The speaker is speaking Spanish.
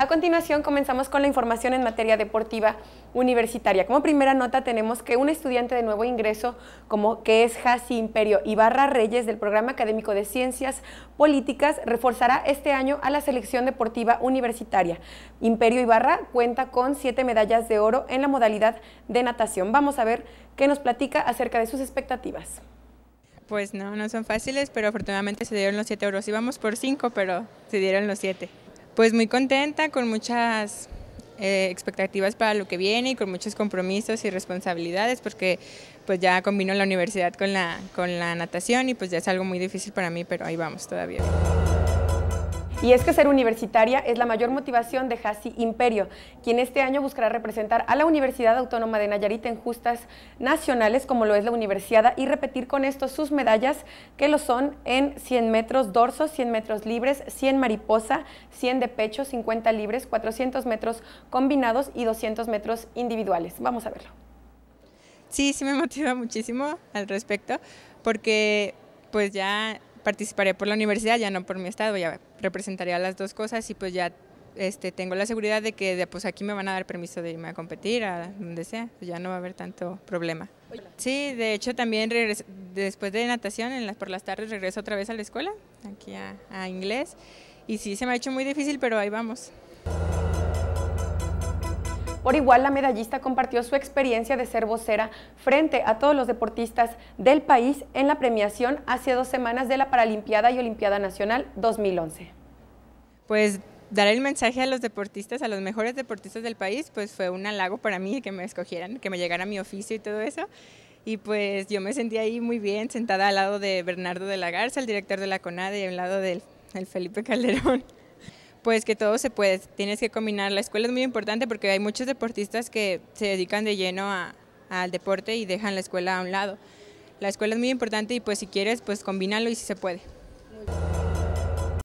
A continuación comenzamos con la información en materia deportiva universitaria. Como primera nota tenemos que un estudiante de nuevo ingreso, como que es Jasi Imperio Ibarra Reyes del programa académico de Ciencias Políticas, reforzará este año a la selección deportiva universitaria. Imperio Ibarra cuenta con siete medallas de oro en la modalidad de natación. Vamos a ver qué nos platica acerca de sus expectativas. Pues no, no son fáciles, pero afortunadamente se dieron los siete euros. Íbamos por cinco, pero se dieron los siete. Pues muy contenta, con muchas eh, expectativas para lo que viene y con muchos compromisos y responsabilidades porque pues ya combino la universidad con la, con la natación y pues ya es algo muy difícil para mí, pero ahí vamos todavía. Y es que ser universitaria es la mayor motivación de Hasi Imperio, quien este año buscará representar a la Universidad Autónoma de Nayarit en justas nacionales, como lo es la universidad y repetir con esto sus medallas, que lo son en 100 metros dorso, 100 metros libres, 100 mariposa, 100 de pecho, 50 libres, 400 metros combinados y 200 metros individuales. Vamos a verlo. Sí, sí me motiva muchísimo al respecto, porque pues ya participaré por la universidad, ya no por mi estado, ya representaría las dos cosas y pues ya este, tengo la seguridad de que pues aquí me van a dar permiso de irme a competir a donde sea, ya no va a haber tanto problema. Sí, de hecho también después de natación en las, por las tardes regreso otra vez a la escuela, aquí a inglés, y sí se me ha hecho muy difícil, pero ahí vamos. Por igual, la medallista compartió su experiencia de ser vocera frente a todos los deportistas del país en la premiación hace dos semanas de la Paralimpiada y Olimpiada Nacional 2011. Pues dar el mensaje a los deportistas, a los mejores deportistas del país, pues fue un halago para mí que me escogieran, que me llegara mi oficio y todo eso. Y pues yo me sentí ahí muy bien, sentada al lado de Bernardo de la Garza, el director de la CONADE, y al lado del Felipe Calderón pues que todo se puede, tienes que combinar. La escuela es muy importante porque hay muchos deportistas que se dedican de lleno al deporte y dejan la escuela a un lado. La escuela es muy importante y pues si quieres, pues combínalo y si se puede.